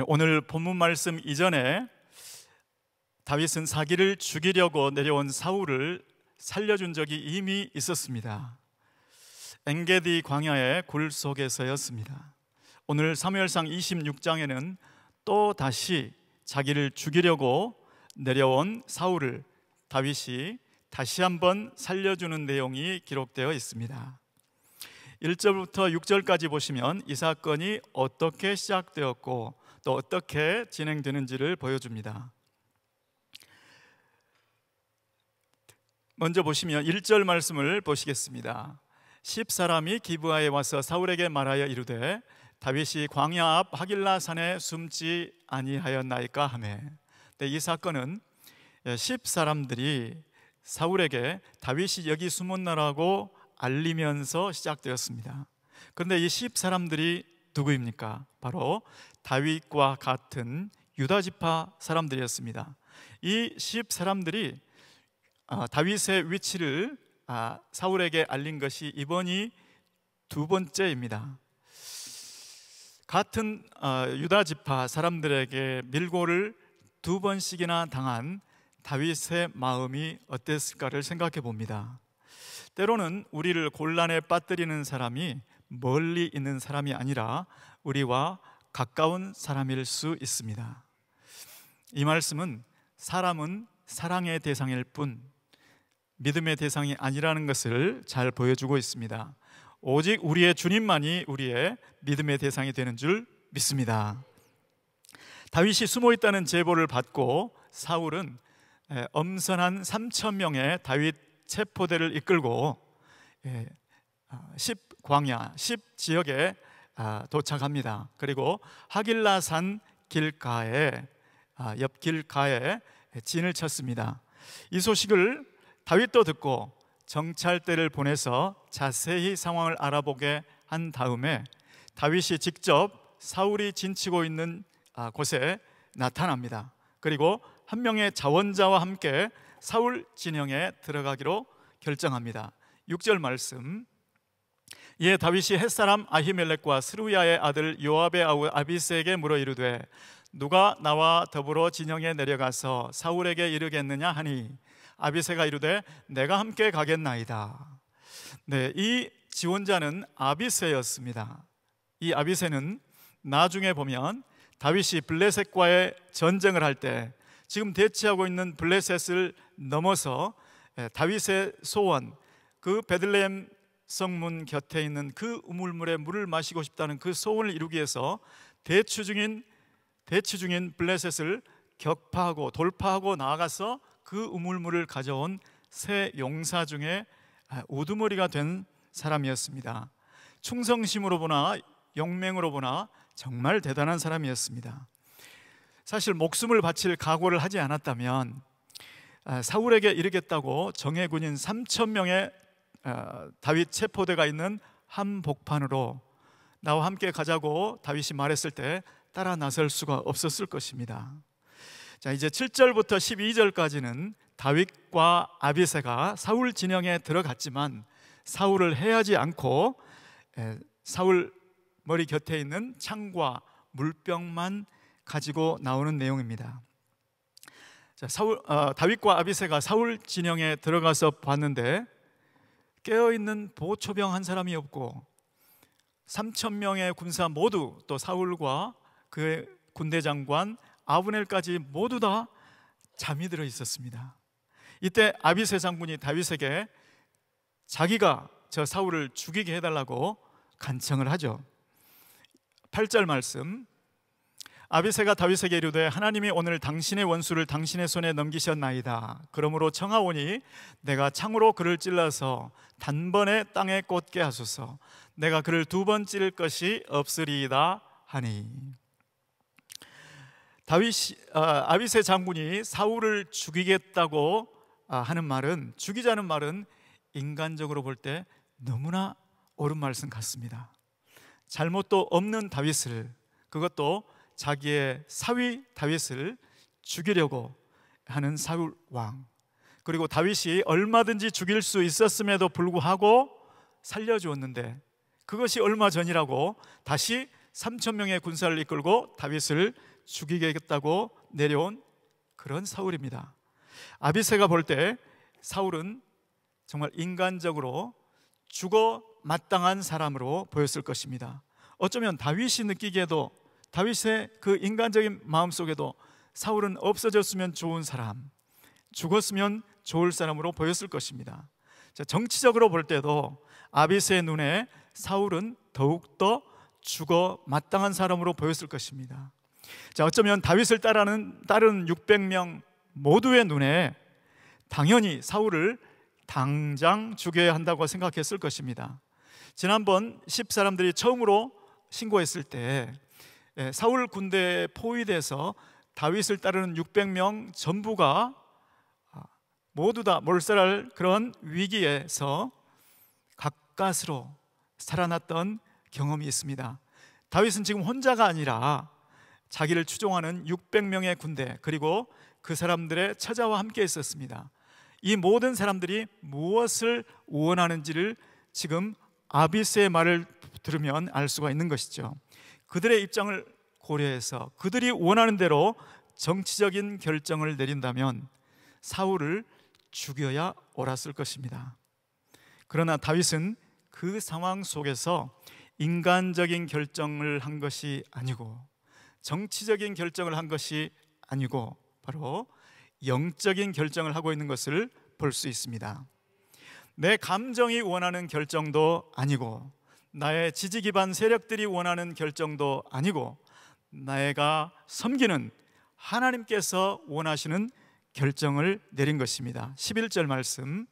예, 오늘 본문 말씀 이전에 다윗은 사기를 죽이려고 내려온 사울을 살려준 적이 이미 있었습니다. 엔게디 광야의 굴 속에서였습니다. 오늘 사무엘상 26장에는 또 다시 자기를 죽이려고 내려온 사울을 다윗이 다시 한번 살려주는 내용이 기록되어 있습니다. 1절부터 6절까지 보시면 이 사건이 어떻게 시작되었고 또 어떻게 진행되는지를 보여줍니다. 먼저 보시면 1절 말씀을 보시겠습니다. 십 사람이 기브아에 와서 사울에게 말하여 이르되 다윗이 광야 앞 하길라 산에 숨지 아니하였나이까 하매. 네, 이 사건은 예, 십 사람들이 사울에게 다윗이 여기 숨었나라고 알리면서 시작되었습니다. 그런데 이십 사람들이 누구입니까? 바로 다윗과 같은 유다 지파 사람들이었습니다. 이십 사람들이 아, 다윗의 위치를 아, 사울에게 알린 것이 이번이 두 번째입니다. 같은 아, 유다 지파 사람들에게 밀고를 두 번씩이나 당한 다윗의 마음이 어땠을까를 생각해 봅니다. 때로는 우리를 곤란에 빠뜨리는 사람이 멀리 있는 사람이 아니라 우리와 가까운 사람일 수 있습니다. 이 말씀은 사람은 사랑의 대상일 뿐 믿음의 대상이 아니라는 것을 잘 보여주고 있습니다. 오직 우리의 주님만이 우리의 믿음의 대상이 되는 줄 믿습니다. 다윗이 숨어 있다는 제보를 받고 사울은 엄선한 3천 명의 다윗 체포대를 이끌고 10 아, 광야 10 지역에 아, 도착합니다. 그리고 하길라산 길가에 아, 옆 길가에 진을 쳤습니다. 이 소식을 다윗도 듣고 정찰대를 보내서 자세히 상황을 알아보게 한 다음에 다윗이 직접 사울이 진치고 있는 아, 곳에 나타납니다. 그리고 한 명의 자원자와 함께 사울 진영에 들어가기로 결정합니다. 6절 말씀 이에 예, 다윗이 햇사람 아히멜렉과 스루야의 아들 요압의 아우 아비스에게 물어 이르되 누가 나와 더불어 진영에 내려가서 사울에게 이르겠느냐 하니 아비세가 이르되 내가 함께 가겠나이다. 네, 이 지원자는 아비세였습니다. 이 아비세는 나중에 보면 다윗이 블레셋과의 전쟁을 할 때 지금 대치하고 있는 블레셋을 넘어서 예, 다윗의 소원 그 베들레헴 성문 곁에 있는 그 우물물의 물을 마시고 싶다는 그 소원을 이루기 위해서 대추 중인 대추 중인 블레셋을 격파하고 돌파하고 나아가서 그 우물물을 가져온 새 용사 중에 우두머리가 아, 된 사람이었습니다. 충성심으로 보나 용맹으로 보나 정말 대단한 사람이었습니다. 사실 목숨을 바칠 각오를 하지 않았다면 아, 사울에게 이르겠다고 정예군인 3천 명의 아, 다윗 체포대가 있는 한복판으로 나와 함께 가자고 다윗이 말했을 때 따라 나설 수가 없었을 것입니다. 자, 이제 7절부터 12절까지는 다윗과 아비세가 사울 진영에 들어갔지만 사울을 해하지 않고 사울 머리 곁에 있는 창과 물병만 가지고 나오는 내용입니다. 자, 사울, 어, 다윗과 아비세가 사울 진영에 들어가서 봤는데 깨어 있는 보초병 한 사람이 없고 3천 명의 군사 모두 또 사울과 그의 군대 장관 아브넬까지 모두 다 잠이 들어 있었습니다. 이때 아비세 장군이 다윗에게 자기가 저 사울을 죽이게 해달라고 간청을 하죠. 8절 말씀 아비세가 다윗에게 이르되 하나님이 오늘 당신의 원수를 당신의 손에 넘기셨나이다. 그러므로 청하오니 내가 창으로 그를 찔러서 단번에 땅에 꽂게 하소서. 내가 그를 두 번 찌를 것이 없으리이다 하니. 다윗 아, 아비세 장군이 사울을 죽이겠다고 아, 하는 말은 죽이자는 말은 인간적으로 볼 때 너무나 옳은 말씀 같습니다. 잘못도 없는 다윗을 그것도 자기의 사위 다윗을 죽이려고 하는 사울 왕. 그리고 다윗이 얼마든지 죽일 수 있었음에도 불구하고 살려주었는데 그것이 얼마 전이라고 다시 3천 명의 군사를 이끌고 다윗을 죽이겠다고 내려온 그런 사울입니다. 아비세가 볼 때 사울은 정말 인간적으로 죽어 마땅한 사람으로 보였을 것입니다. 어쩌면 다윗이 느끼기에도 다윗의 그 인간적인 마음 속에도 사울은 없어졌으면 좋은 사람, 죽었으면 좋을 사람으로 보였을 것입니다. 정치적으로 볼 때도 아비스의 눈에 사울은 더욱더 죽어 마땅한 사람으로 보였을 것입니다. 자, 어쩌면 다윗을 따르는 다른 600명 모두의 눈에 당연히 사울을 당장 죽여야 한다고 생각했을 것입니다. 지난번 10 사람들이 처음으로 신고했을 때 예, 사울 군대에 포위돼서 다윗을 따르는 600명 전부가 아, 모두 다 몰살할 그런 위기에서 가까스로 살아났던 경험이 있습니다. 다윗은 지금 혼자가 아니라 자기를 추종하는 600명의 군대 그리고 그 사람들의 처자와 함께 있었습니다. 이 모든 사람들이 무엇을 원하는지를 지금 아비스의 말을 들으면 알 수가 있는 것이죠. 그들의 입장을 고려해서 그들이 원하는 대로 정치적인 결정을 내린다면 사울을 죽여야 옳았을 것입니다. 그러나 다윗은 그 상황 속에서 인간적인 결정을 한 것이 아니고 정치적인 결정을 한 것이 아니고 바로 영적인 결정을 하고 있는 것을 볼 수 있습니다. 내 감정이 원하는 결정도 아니고 나의 지지 기반 세력들이 원하는 결정도 아니고 나애가 섬기는 하나님께서 원하시는 결정을 내린 것입니다. 11절 말씀.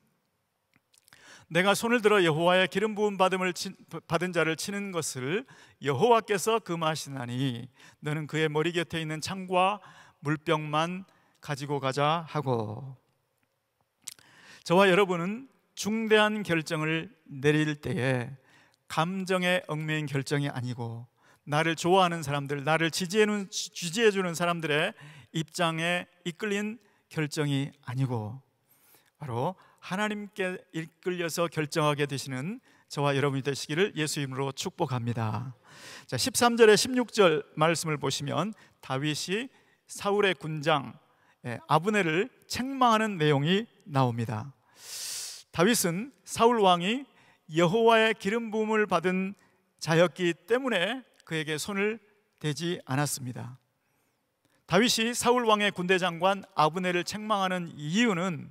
내가 손을 들어 여호와의 기름 부음 받음을 치, 받은 자를 치는 것을 여호와께서 금하시나니 너는 그의 머리 곁에 있는 창과 물병만 가지고 가자 하고 저와 여러분은 중대한 결정을 내릴 때에 감정의 얽매인 결정이 아니고 나를 좋아하는 사람들, 나를 지지해주는, 지지해주는 사람들의 입장에 이끌린 결정이 아니고 바로 하나님께 이끌려서 결정하게 되시는 저와 여러분이 되시기를 예수 이름으로 축복합니다. 자, 13절에 16절 말씀을 보시면 다윗이 사울의 군장 예, 아브네를 책망하는 내용이 나옵니다. 다윗은 사울 왕이 여호와의 기름 부음을 받은 자였기 때문에 그에게 손을 대지 않았습니다. 다윗이 사울 왕의 군대 장관 아브네를 책망하는 이유는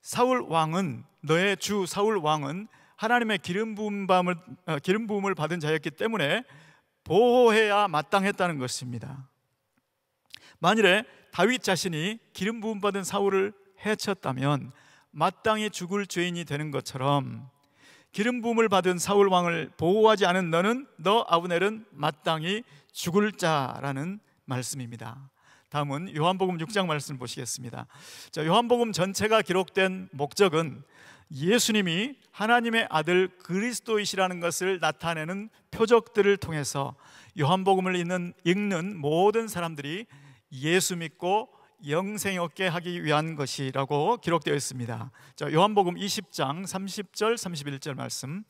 사울 왕은 너의 주 사울 왕은 하나님의 기름 부음을 어, 기름 부음을 받은 자였기 때문에 보호해야 마땅했다는 것입니다. 만일에 다윗 자신이 기름 부음 받은 사울을 해쳤다면 마땅히 죽을 죄인이 되는 것처럼 기름 부음을 받은 사울 왕을 보호하지 않은 너는 너 아브넬은 마땅히 죽을 자라는 말씀입니다. 다음은 요한복음 6장 말씀 보시겠습니다. 자, 요한복음 전체가 기록된 목적은 예수님이 하나님의 아들 그리스도이시라는 것을 나타내는 표적들을 통해서 요한복음을 읽는, 읽는 모든 사람들이 예수 믿고 영생 얻게 하기 위한 것이라고 기록되어 있습니다. 자, 요한복음 20장 30절 31절 말씀.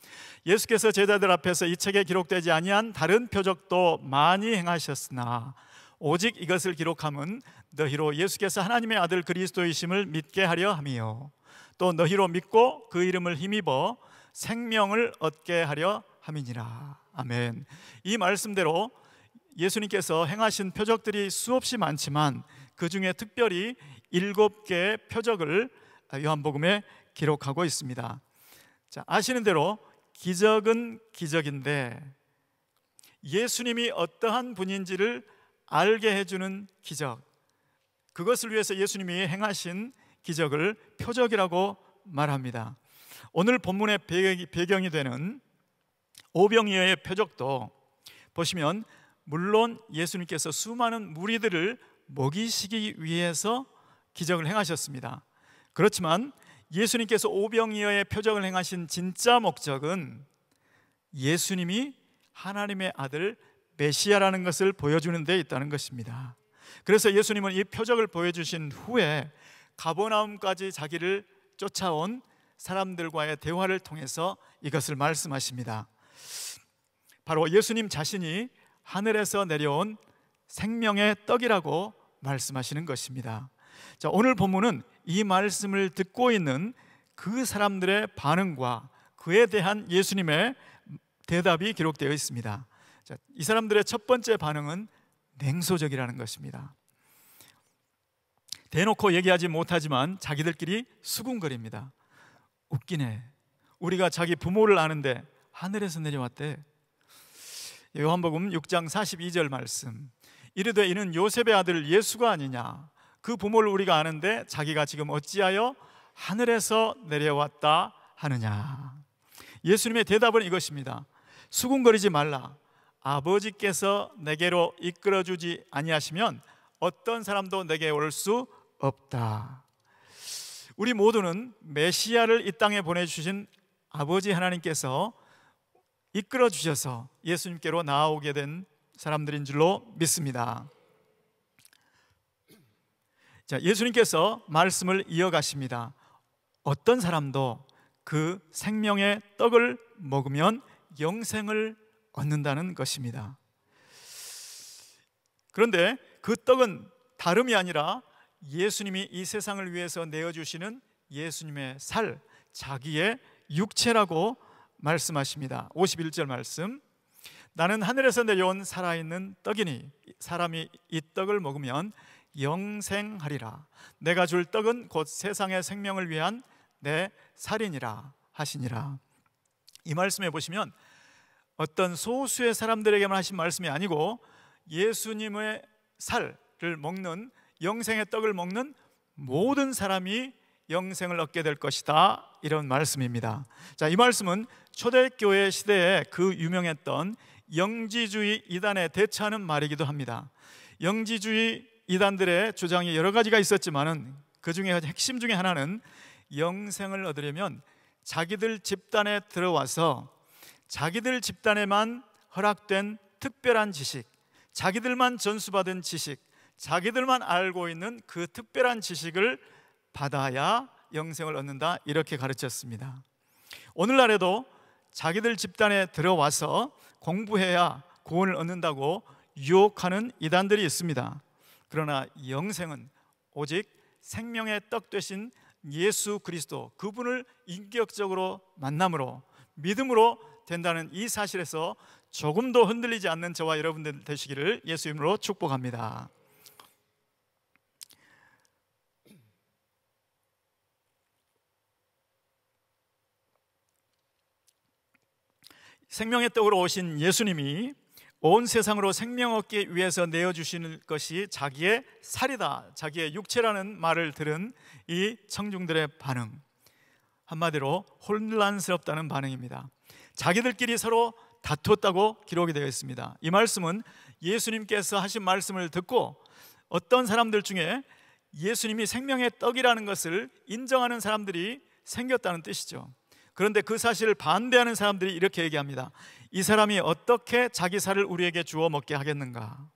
예수께서 제자들 앞에서 이 책에 기록되지 아니한 다른 표적도 많이 행하셨으나 오직 이것을 기록함은 너희로 예수께서 하나님의 아들 그리스도이심을 믿게 하려 함이요 또 너희로 믿고 그 이름을 힘입어 생명을 얻게 하려 함이니라. 아멘. 이 말씀대로 예수님께서 행하신 표적들이 수없이 많지만 그 중에 특별히 일곱 개의 표적을 요한복음에 기록하고 있습니다. 자, 아시는 대로 기적은 기적인데 예수님이 어떠한 분인지를 알게 해주는 기적. 그것을 위해서 예수님이 행하신 기적을 표적이라고 말합니다. 오늘 본문의 배경이 되는 오병이어의 표적도 보시면 물론 예수님께서 수많은 무리들을 먹이시기 위해서 기적을 행하셨습니다. 그렇지만 예수님께서 오병이어의 표적을 행하신 진짜 목적은 예수님이 하나님의 아들 메시아라는 것을 보여주는 데 있다는 것입니다. 그래서 예수님은 이 표적을 보여주신 후에 가보나움까지 자기를 쫓아온 사람들과의 대화를 통해서 이것을 말씀하십니다. 바로 예수님 자신이 하늘에서 내려온 생명의 떡이라고 말씀하시는 것입니다. 자, 오늘 본문은 이 말씀을 듣고 있는 그 사람들의 반응과 그에 대한 예수님의 대답이 기록되어 있습니다. 자, 이 사람들의 첫 번째 반응은 냉소적이라는 것입니다. 대놓고 얘기하지 못하지만 자기들끼리 수군거립니다. 웃기네. 우리가 자기 부모를 아는데 하늘에서 내려왔대. 요한복음 6장 42절 말씀. 이르되 이는 요셉의 아들 예수가 아니냐 그 부모를 우리가 아는데 자기가 지금 어찌하여 하늘에서 내려왔다 하느냐 예수님의 대답은 이것입니다 수군거리지 말라 아버지께서 내게로 이끌어주지 아니하시면 어떤 사람도 내게 올 수 없다 우리 모두는 메시아를 이 땅에 보내주신 아버지 하나님께서 이끌어 주셔서 예수님께로 나아오게 된 사람들인 줄로 믿습니다. 자, 예수님께서 말씀을 이어가십니다. 어떤 사람도 그 생명의 떡을 먹으면 영생을 얻는다는 것입니다. 그런데 그 떡은 다름이 아니라 예수님이 이 세상을 위해서 내어주시는 예수님의 살, 자기의 육체라고 말씀하십니다. 51절 말씀. 나는 하늘에서 내려온 살아있는 떡이니 사람이 이 떡을 먹으면 영생하리라. 내가 줄 떡은 곧 세상의 생명을 위한 내 살인이라 하시니라. 이 말씀에 보시면 어떤 소수의 사람들에게만 하신 말씀이 아니고 예수님의 살을 먹는 영생의 떡을 먹는 모든 사람이 영생을 얻게 될 것이다 이런 말씀입니다. 자, 이 말씀은 초대교회 시대에 그 유명했던 영지주의 이단에 대처하는 말이기도 합니다. 영지주의 이단들의 주장이 여러 가지가 있었지만은 그 중에 핵심 중에 하나는 영생을 얻으려면 자기들 집단에 들어와서 자기들 집단에만 허락된 특별한 지식, 자기들만 전수받은 지식, 자기들만 알고 있는 그 특별한 지식을 받아야 영생을 얻는다 이렇게 가르쳤습니다. 오늘날에도 자기들 집단에 들어와서 공부해야 구원을 얻는다고 유혹하는 이단들이 있습니다. 그러나 영생은 오직 생명의 떡 되신 예수 그리스도 그분을 인격적으로 만남으로 믿음으로 된다는 이 사실에서 조금도 흔들리지 않는 저와 여러분들 되시기를 예수 이으로 축복합니다. 생명의 떡으로 오신 예수님이 온 세상으로 생명 얻기 위해서 내어 주시는 것이 자기의 살이다. 자기의 육체라는 말을 들은 이 청중들의 반응. 한마디로 혼란스럽다는 반응입니다. 자기들끼리 서로 다퉜다고 기록이 되어 있습니다. 이 말씀은 예수님께서 하신 말씀을 듣고 어떤 사람들 중에 예수님이 생명의 떡이라는 것을 인정하는 사람들이 생겼다는 뜻이죠. 그런데 그 사실을 반대하는 사람들이 이렇게 얘기합니다. 이 사람이 어떻게 자기 살을 우리에게 주어 먹게 하겠는가?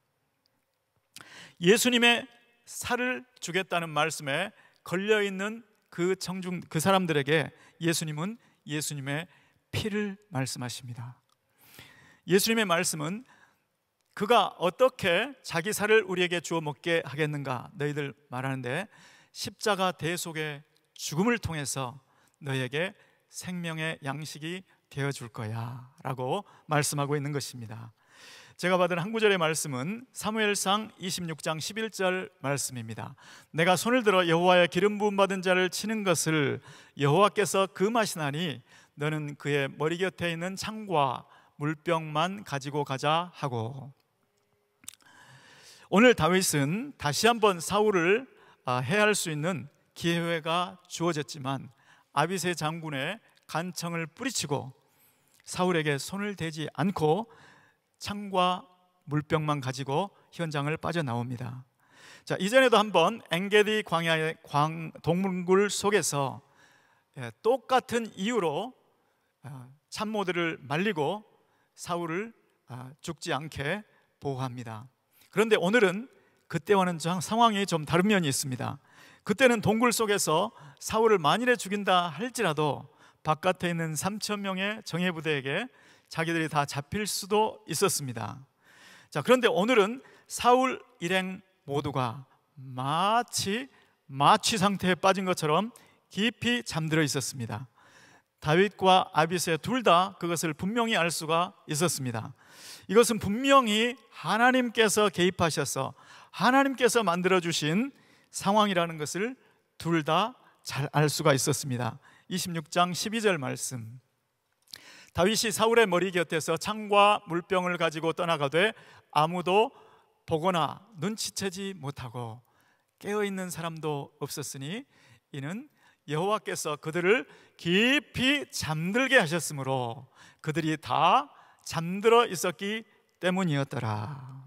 예수님의 살을 주겠다는 말씀에 걸려 있는 그 청중 그 사람들에게 예수님은 예수님의 피를 말씀하십니다. 예수님의 말씀은 그가 어떻게 자기 살을 우리에게 주어 먹게 하겠는가 너희들 말하는데 십자가 대속의 죽음을 통해서 너희에게 생명의 양식이 되어 줄 거야라고 말씀하고 있는 것입니다. 제가 받은 한 구절의 말씀은 사무엘상 26장 11절 말씀입니다. 내가 손을 들어 여호와의 기름 부음 받은 자를 치는 것을 여호와께서 금하시나니 그 너는 그의 머리 곁에 있는 창과 물병만 가지고 가자 하고 오늘 다윗은 다시 한번 사울을 아, 해할 수 있는 기회가 주어졌지만 아비세 장군의 간청을 뿌리치고 사울에게 손을 대지 않고 창과 물병만 가지고 현장을 빠져나옵니다. 자, 이전에도 한번 엥게디 광야의 광 동문굴 속에서 예, 똑같은 이유로 아, 참모들을 말리고 사울을 아, 죽지 않게 보호합니다. 그런데 오늘은 그때와는 상황이 좀 다른 면이 있습니다. 그때는 동굴 속에서 사울을 만일에 죽인다 할지라도 바깥에 있는 3천 명의 정예 부대에게 자기들이 다 잡힐 수도 있었습니다. 자, 그런데 오늘은 사울 일행 모두가 마치 마취 상태에 빠진 것처럼 깊이 잠들어 있었습니다. 다윗과 아비세 둘다 그것을 분명히 알 수가 있었습니다. 이것은 분명히 하나님께서 개입하셔서 하나님께서 만들어 주신 상황이라는 것을 둘 다 잘 알 수가 있었습니다. 26장 12절 말씀. 다윗이 사울의 머리 곁에서 창과 물병을 가지고 떠나가되 아무도 보거나 눈치채지 못하고 깨어 있는 사람도 없었으니 이는 여호와께서 그들을 깊이 잠들게 하셨으므로 그들이 다 잠들어 있었기 때문이었더라.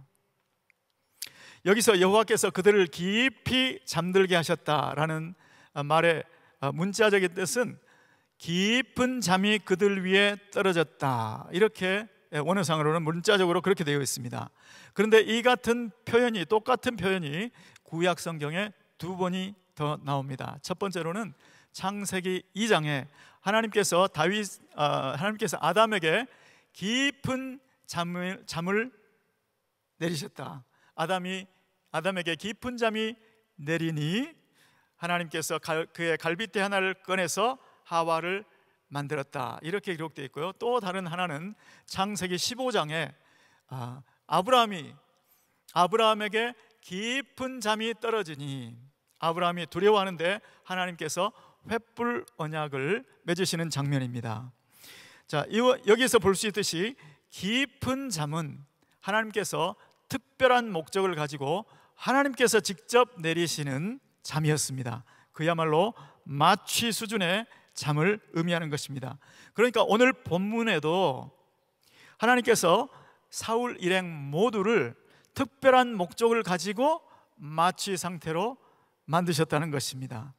여기서 여호와께서 그들을 깊이 잠들게 하셨다라는 아, 말의 아, 문자적인 뜻은 깊은 잠이 그들 위에 떨어졌다 이렇게 예, 원어상으로는 문자적으로 그렇게 되어 있습니다. 그런데 이 같은 표현이 똑같은 표현이 구약 성경에 두 번이 더 나옵니다. 첫 번째로는 창세기 2장에 하나님께서 다윗 아, 하나님께서 아담에게 깊은 잠을, 잠을 내리셨다. 아담이 아담에게 깊은 잠이 내리니 하나님께서 그의 갈빗대 하나를 꺼내서 하와를 만들었다 이렇게 기록되어 있고요 또 다른 하나는 창세기 15장에 아, 아브라함이 아브라함에게 깊은 잠이 떨어지니 아브라함이 두려워하는데 하나님께서 횃불 언약을 맺으시는 장면입니다 자 여기서 볼 수 있듯이 깊은 잠은 하나님께서 특별한 목적을 가지고 하나님께서 직접 내리시는 잠이었습니다. 그야말로 마취 수준의 잠을 의미하는 것입니다. 그러니까 오늘 본문에도 하나님께서 사울 일행 모두를 특별한 목적을 가지고 마취 상태로 만드셨다는 것입니다.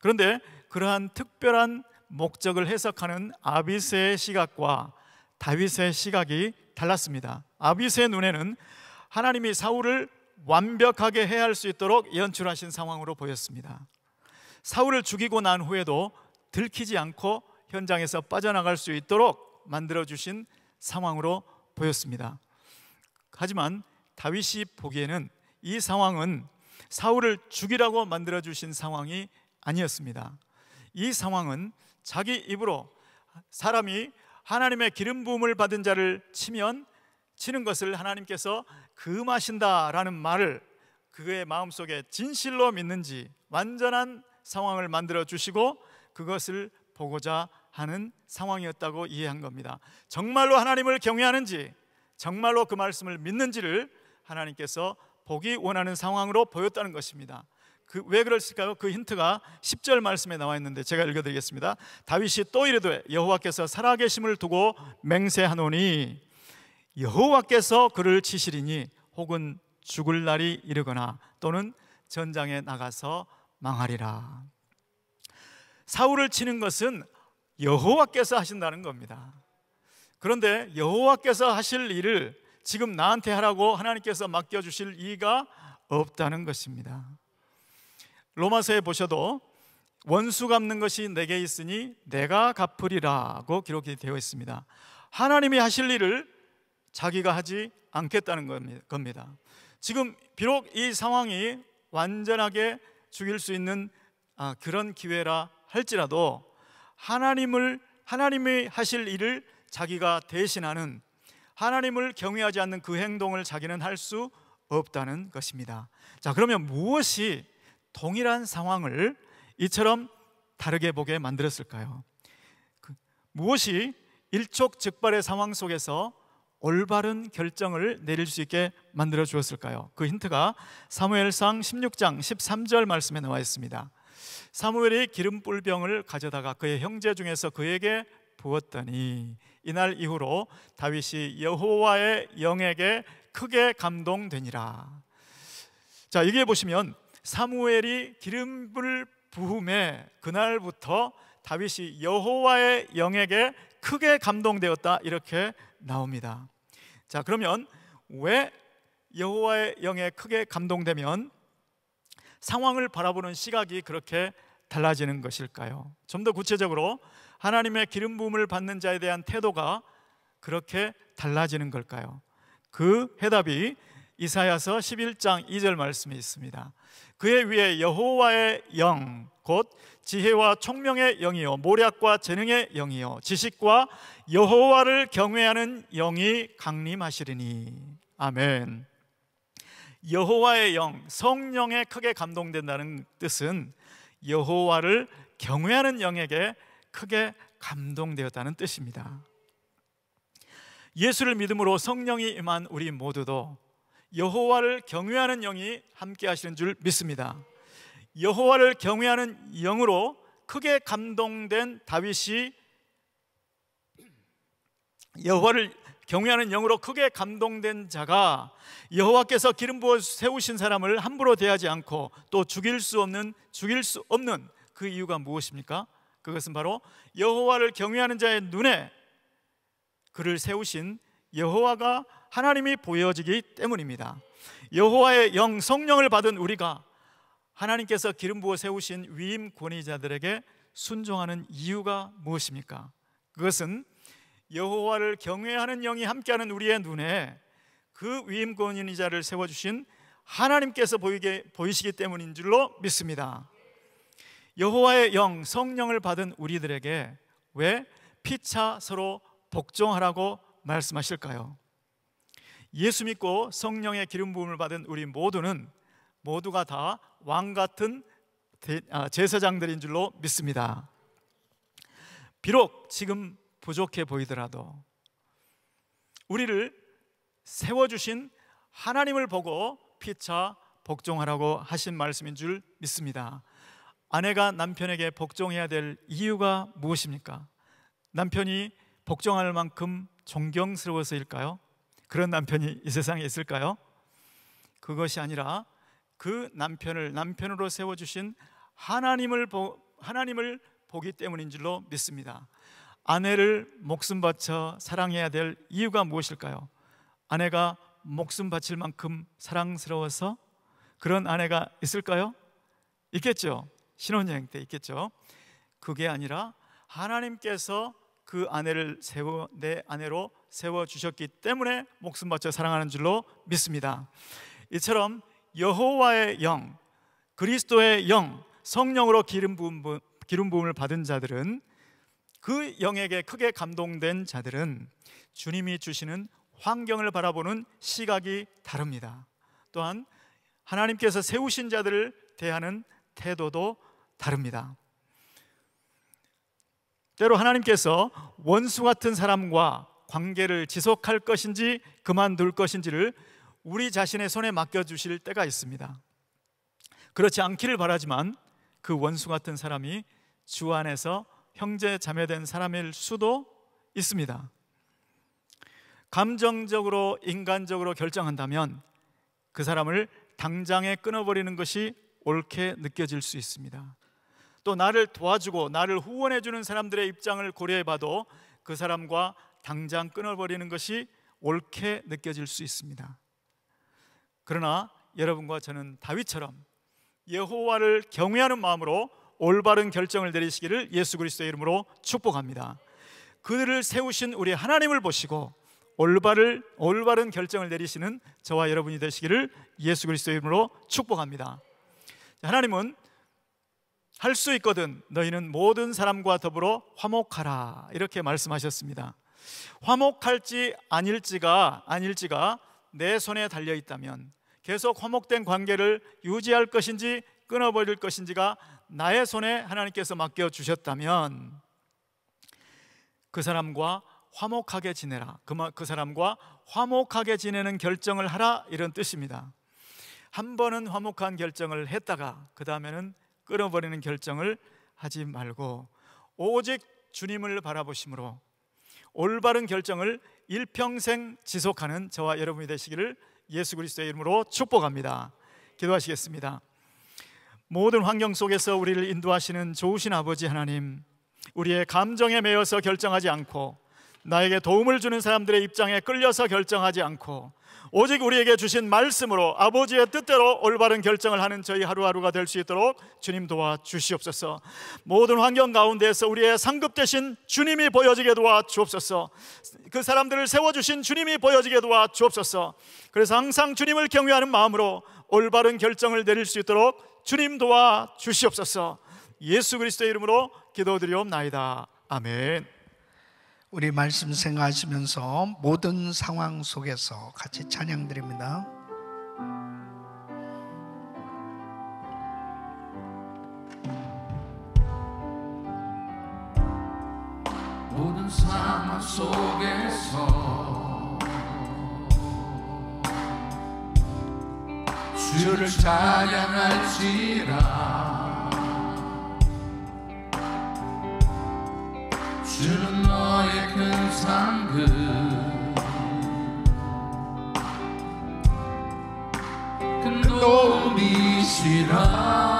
그런데 그러한 특별한 목적을 해석하는 아비세의 시각과 다윗의 시각이 달랐습니다. 아비세의 눈에는 하나님이 사울을 완벽하게 해할 야수 있도록 연출하신 상황으로 보였습니다. 사울을 죽이고 난 후에도 들키지 않고 현장에서 빠져나갈 수 있도록 만들어 주신 상황으로 보였습니다. 하지만 다윗이 보기에는 이 상황은 사울을 죽이라고 만들어 주신 상황이 아니었습니다. 이 상황은 자기 입으로 사람이 하나님의 기름 부음을 받은 자를 치면 치는 것을 하나님께서 금하신다라는 말을 그의 마음속에 진실로 믿는지 완전한 상황을 만들어 주시고 그것을 보고자 하는 상황이었다고 이해한 겁니다. 정말로 하나님을 경외하는지 정말로 그 말씀을 믿는지를 하나님께서 보기 원하는 상황으로 보였다는 것입니다. 그왜 그랬을까요? 그 힌트가 10절 말씀에 나와 있는데 제가 읽어 드리겠습니다. 다윗이 또 이르되 여호와께서 살아 계심을 두고 맹세하노니 여호와께서 그를 치시리니 혹은 죽을 날이 이르거나 또는 전장에 나가서 망하리라. 사울을 치는 것은 여호와께서 하신다는 겁니다. 그런데 여호와께서 하실 일을 지금 나한테 하라고 하나님께서 맡겨 주실 이가 없다는 것입니다. 로마서에 보셔도 원수 갚는 것이 내게 있으니 내가 갚으리라고 기록이 되어 있습니다. 하나님이 하실 일을 자기가 하지 않겠다는 겁니다. 지금 비록 이 상황이 완전하게 죽일 수 있는 아, 그런 기회라 할지라도 하나님을 하나님이 하실 일을 자기가 대신하는 하나님을 경외하지 않는 그 행동을 자기는 할 수 없다는 것입니다. 자, 그러면 무엇이 동일한 상황을 이처럼 다르게 보게 만들었을까요? 그, 무엇이 일촉즉발의 상황 속에서 올바른 결정을 내릴 수 있게 만들어 주었을까요? 그 힌트가 사무엘상 16장 13절 말씀에 나와 있습니다. 사무엘이 기름뿔 병을 가져다가 그의 형제 중에서 그에게 부었더니 이날 이후로 다윗이 여호와의 영에게 크게 감동되니라. 자, 여기에 보시면 사무엘이 기름을 부음에 그날부터 다윗이 여호와의 영에게 크게 감동되었다 이렇게 나옵니다. 자, 그러면 왜 여호와의 영에 크게 감동되면 상황을 바라보는 시각이 그렇게 달라지는 것일까요? 좀 더 구체적으로 하나님의 기름 부음을 받는 자에 대한 태도가 그렇게 달라지는 걸까요? 그 해답이 이사야서 11장 2절 말씀이 있습니다. 그의 위에 여호와의 영, 곧 지혜와 총명의 영이요, 모략과 재능의 영이요, 지식과 여호와를 경외하는 영이 강림하시리니. 아멘. 여호와의 영, 성령에 크게 감동된다는 뜻은 여호와를 경외하는 영에게 크게 감동되었다는 뜻입니다. 예수를 믿음으로 성령이 임한 우리 모두도 여호와를 경외하는 영이 함께 하시는 줄 믿습니다. 여호와를 경외하는 영으로 크게 감동된 다윗이 여호와를 경외하는 영으로 크게 감동된 자가 여호와께서 기름 부어 세우신 사람을 함부로 대하지 않고 또 죽일 수 없는 죽일 수 없는 그 이유가 무엇입니까? 그것은 바로 여호와를 경외하는 자의 눈에 그를 세우신 여호와가 하나님이 보여지기 때문입니다. 여호와의 영 성령을 받은 우리가 하나님께서 기름 부어 세우신 위임 권위자들에게 순종하는 이유가 무엇입니까? 그것은 여호와를 경외하는 영이 함께하는 우리의 눈에 그 위임 권위자를 세워 주신 하나님께서 보이게 보이시기 때문인 줄로 믿습니다. 여호와의 영 성령을 받은 우리들에게 왜 피차 서로 복종하라고 말씀하실까요? 예수 믿고 성령의 기름 부음을 받은 우리 모두는 모두가 다 왕 같은 아, 제사장들인 줄로 믿습니다. 비록 지금 부족해 보이더라도 우리를 세워 주신 하나님을 보고 피차 복종하라고 하신 말씀인 줄 믿습니다. 아내가 남편에게 복종해야 될 이유가 무엇입니까? 남편이 복종할 만큼 존경스러워서일까요? 그런 남편이 이 세상에 있을까요? 그것이 아니라 그 남편을 남편으로 세워 주신 하나님을 보, 하나님을 보기 때문인 줄로 믿습니다. 아내를 목숨 바쳐 사랑해야 될 이유가 무엇일까요? 아내가 목숨 바칠 만큼 사랑스러워서 그런 아내가 있을까요? 있겠죠. 신혼여행 때 있겠죠. 그게 아니라 하나님께서 그 아내를 세워 내 아내로 세워 주셨기 때문에 목숨 바쳐 사랑하는 줄로 믿습니다. 이처럼 여호와의 영, 그리스도의 영, 성령으로 기름 부음 기름 부음을 받은 자들은 그 영에게 크게 감동된 자들은 주님이 주시는 환경을 바라보는 시각이 다릅니다. 또한 하나님께서 세우신 자들을 대하는 태도도 다릅니다. 때로 하나님께서 원수 같은 사람과 관계를 지속할 것인지 그만둘 것인지를 우리 자신의 손에 맡겨주실 때가 있습니다. 그렇지 않기를 바라지만 그 원수 같은 사람이 주 안에서 형제 자매된 사람일 수도 있습니다. 감정적으로 인간적으로 결정한다면 그 사람을 당장에 끊어버리는 것이 옳게 느껴질 수 있습니다. 또 나를 도와주고 나를 후원해 주는 사람들의 입장을 고려해 봐도 그 사람과 당장 끊어버리는 것이 옳게 느껴질 수 있습니다. 그러나 여러분과 저는 다윗처럼 여호와를 경외하는 마음으로 올바른 결정을 내리시기를 예수 그리스도의 이름으로 축복합니다. 그들을 세우신 우리 하나님을 보시고 올바를 올바른 결정을 내리시는 저와 여러분이 되시기를 예수 그리스도의 이름으로 축복합니다. 하나님은 할 수 있거든 너희는 모든 사람과 더불어 화목하라 이렇게 말씀하셨습니다. 화목할지 아닐지가 아닐지가 내 손에 달려 있다면 계속 화목된 관계를 유지할 것인지 끊어버릴 것인지가 나의 손에 하나님께서 맡겨 주셨다면 그 사람과 화목하게 지내라. 그, 그, 사람과 화목하게 지내는 결정을 하라 이런 뜻입니다. 한 번은 화목한 결정을 했다가 그 다음에는 끊어버리는 결정을 하지 말고 오직 주님을 바라보심으로 올바른 결정을 일평생 지속하는 저와 여러분이 되시기를 예수 그리스도의 이름으로 축복합니다. 기도하시겠습니다. 모든 환경 속에서 우리를 인도하시는 좋으신 아버지 하나님, 우리의 감정에 매여서 결정하지 않고 나에게 도움을 주는 사람들의 입장에 끌려서 결정하지 않고 오직 우리에게 주신 말씀으로 아버지의 뜻대로 올바른 결정을 하는 저희 하루하루가 될 수 있도록 주님 도와 주시옵소서. 모든 환경 가운데에서 우리의 상급 대신 주님이 보여지게 도와 주옵소서. 그 사람들을 세워 주신 주님이 보여지게 도와 주옵소서. 그래서 항상 주님을 경외하는 마음으로 올바른 결정을 내릴 수 있도록 주님 도와 주시옵소서. 예수 그리스도의 이름으로 기도드리옵나이다. 아멘. 우리 말씀 생각하시면서 모든 상황 속에서 같이 찬양 드립니다. 모든 상황 속에서 주를 찬양할지라 주는 너의 큰 그 상급 큰 그 도움이시라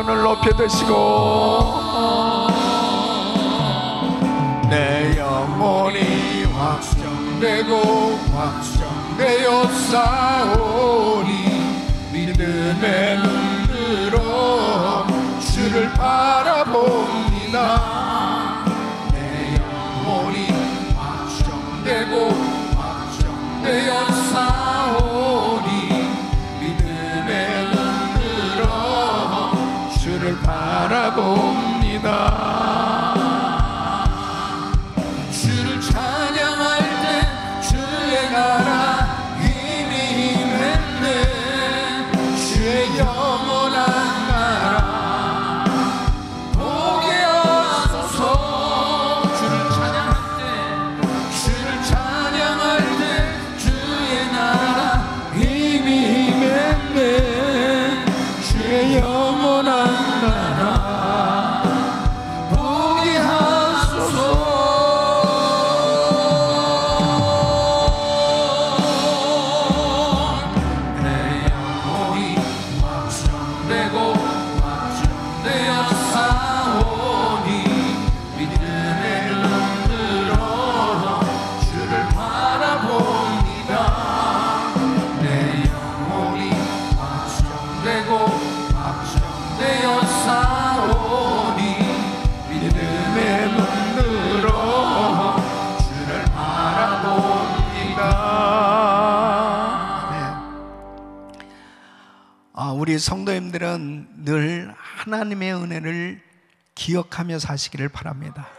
손을 높여 드시고 내 영혼이 확정되고 확정되었 싸오니 믿음의 눈으로 주를 바라봅니다 내 영혼이 확정되고 확정되어 trouble. 우리 성도님들은 늘 하나님의 은혜를 기억하며 사시기를 바랍니다.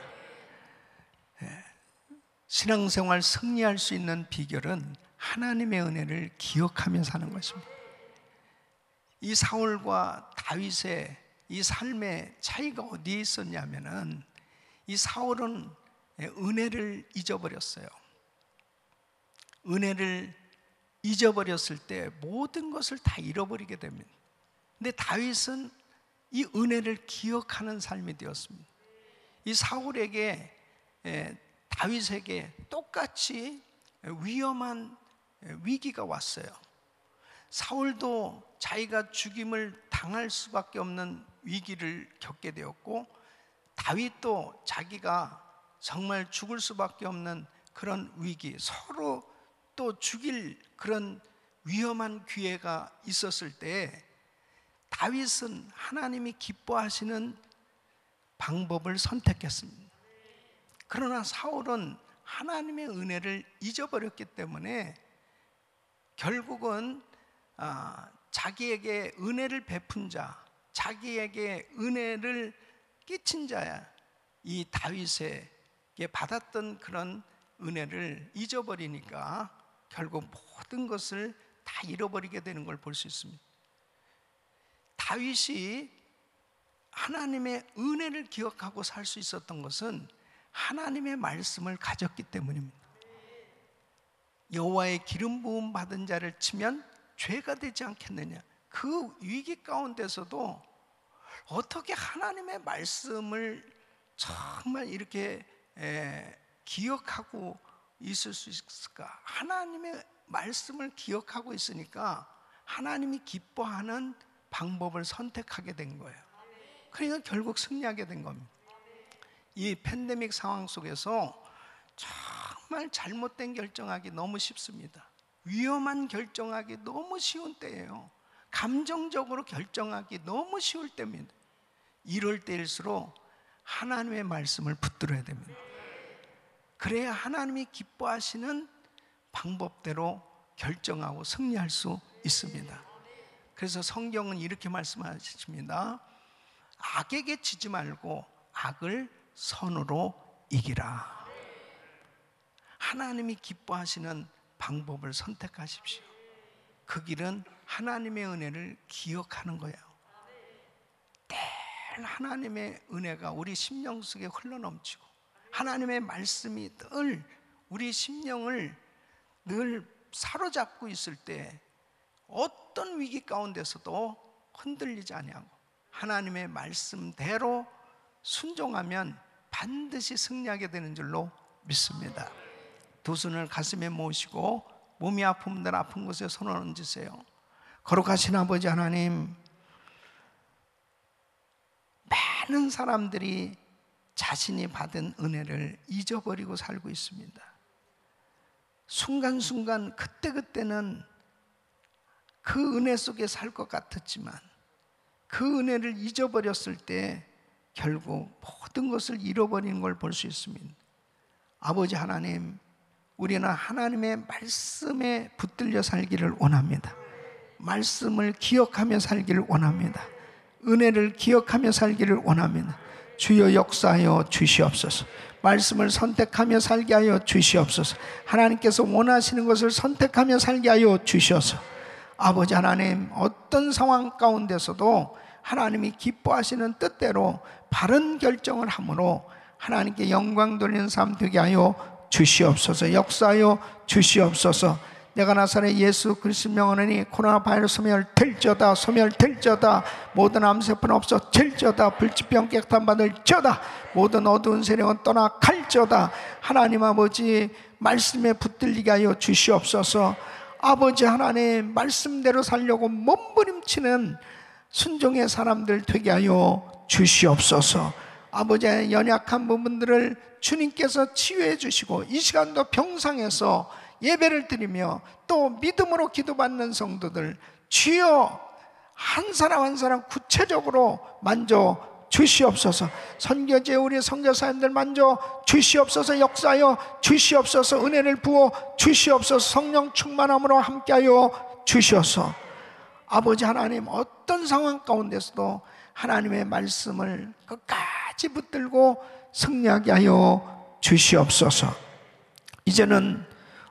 예, 신앙생활 승리할 수 있는 비결은 하나님의 은혜를 기억하며 사는 것입니다. 이 사울과 다윗의 이 삶의 차이가 어디에 있었냐면은 이 사울은 예, 은혜를 잊어버렸어요. 은혜를 잊어버렸을 때 모든 것을 다 잃어버리게 됩니다. 근데 다윗은 이 은혜를 기억하는 삶이 되었습니다. 이 사울에게 다윗에게 똑같이 위험한 위기가 왔어요. 사울도 자기가 죽임을 당할 수밖에 없는 위기를 겪게 되었고 다윗도 자기가 정말 죽을 수밖에 없는 그런 위기, 서로 또 죽일 그런 위험한 기회가 있었을 때 다윗은 하나님이 기뻐하시는 방법을 선택했습니다. 그러나 사울은 하나님의 은혜를 잊어버렸기 때문에 결국은 아, 자기에게 은혜를 베푼 자, 자기에게 은혜를 끼친 자야 이 다윗에게 받았던 그런 은혜를 잊어버리니까 결국 모든 것을 다 잃어버리게 되는 걸 볼 수 있습니다. 다윗이 하나님의 은혜를 기억하고 살 수 있었던 것은 하나님의 말씀을 가졌기 때문입니다. 여호와의 기름 부음 받은 자를 치면 죄가 되지 않겠느냐. 그 위기 가운데서도 어떻게 하나님의 말씀을 정말 이렇게 에, 기억하고 있을 수 있을까? 하나님의 말씀을 기억하고 있으니까 하나님이 기뻐하는 방법을 선택하게 된 거예요. 그러니까 결국 승리하게 된 겁니다. 이 팬데믹 상황 속에서 정말 잘못된 결정하기 너무 쉽습니다. 위험한 결정하기 너무 쉬운 때예요. 감정적으로 결정하기 너무 쉬울 때입니다. 이럴 때일수록 하나님의 말씀을 붙들어야 됩니다. 그래야 하나님이 기뻐하시는 방법대로 결정하고 승리할 수 있습니다. 그래서 성경은 이렇게 말씀하십니다. 악에게 치지 말고 악을 선으로 이기라. 하나님이 기뻐하시는 방법을 선택하십시오. 그 길은 하나님의 은혜를 기억하는 거예요. 늘 하나님의 은혜가 우리 심령 속에 흘러넘치고 하나님의 말씀이 늘 우리 심령을 늘 사로잡고 있을 때 어떤 위기 가운데서도 흔들리지 아니하고 하나님의 말씀대로 순종하면 반드시 승리하게 되는 줄로 믿습니다. 두 손을 가슴에 모시고 몸이 아픈 분 아픈 곳에 손을 얹으세요. 거룩하신 아버지 하나님, 많은 사람들이 자신이 받은 은혜를 잊어버리고 살고 있습니다. 순간순간 그때그때는 그 은혜 속에 살 것 같았지만 그 은혜를 잊어버렸을 때 결국 모든 것을 잃어버린 걸 볼 수 있습니다. 아버지 하나님, 우리는 하나님의 말씀에 붙들려 살기를 원합니다. 말씀을 기억하며 살기를 원합니다. 은혜를 기억하며 살기를 원합니다. 주여 역사하여 주시옵소서. 말씀을 선택하며 살게 하여 주시옵소서. 하나님께서 원하시는 것을 선택하며 살게 하여 주시옵소서. 아버지 하나님 어떤 상황 가운데서도 하나님이 기뻐하시는 뜻대로 바른 결정을 함으로 하나님께 영광 돌리는 삶 되게 하여 주시옵소서 역사하여 주시옵소서 내가 나사렛 예수 그리스도 명하노니 코로나 바이러스 소멸 될저다 소멸 될저다 모든 암세포는 없어 될저다 불치병 깨끗한 받을 저다 모든 어두운 세력은 떠나 갈저다 하나님 아버지 말씀에 붙들리게 하여 주시옵소서 아버지 하나님 말씀대로 살려고 몸부림치는 순종의 사람들 되게 하여 주시옵소서. 아버지의 연약한 부분들을 주님께서 치유해 주시고 이 시간도 병상에서 예배를 드리며 또 믿음으로 기도받는 성도들 주여 한 사람 한 사람 구체적으로 만져 주시옵소서. 선교제 우리 선교사님들 만져 주시옵소서. 역사여 주시옵소서. 은혜를 부어 주시옵소서. 성령 충만함으로 함께하여 주시옵소서. 아버지 하나님 어떤 상황 가운데서도 하나님의 말씀을 끝까지 붙들고 승리하게 하여 주시옵소서. 이제는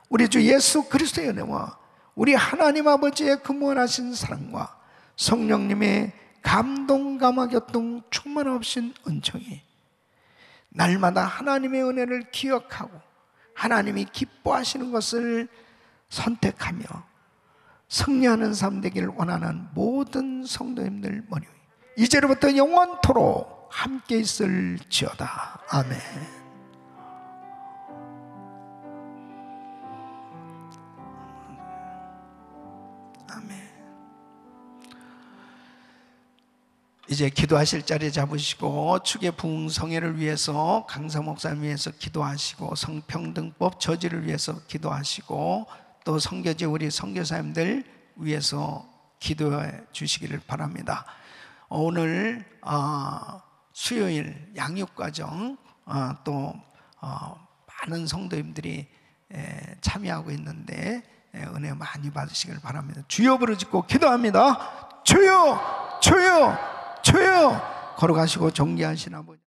우리 주 예수 그리스도의 은혜와 우리 하나님 아버지의 근원하신 그 사랑과 성령님의 감동감화 교통 충만하신 은총이 날마다 하나님의 은혜를 기억하고 하나님이 기뻐하시는 것을 선택하며 승리하는 삶 되기를 원하는 모든 성도님들 머리 위 이제로부터 영원토록 함께 있을지어다 아멘. 이제 기도하실 자리 잡으시고 축의 붕성회를 위해서 강사 목사님 위해서 기도하시고 성평등법 저지를 위해서 기도하시고 또 성교제 우리 성교사님들 위해서 기도해 주시기를 바랍니다. 어, 오늘 아, 수요일 양육과정 아, 또 어, 많은 성도님들이 참여하고 있는데 은혜 많이 받으시길 바랍니다. 주여 부르짖고 기도합니다. 주여 주여 외쳐요. 걸어가시고 정리하시나 보죠.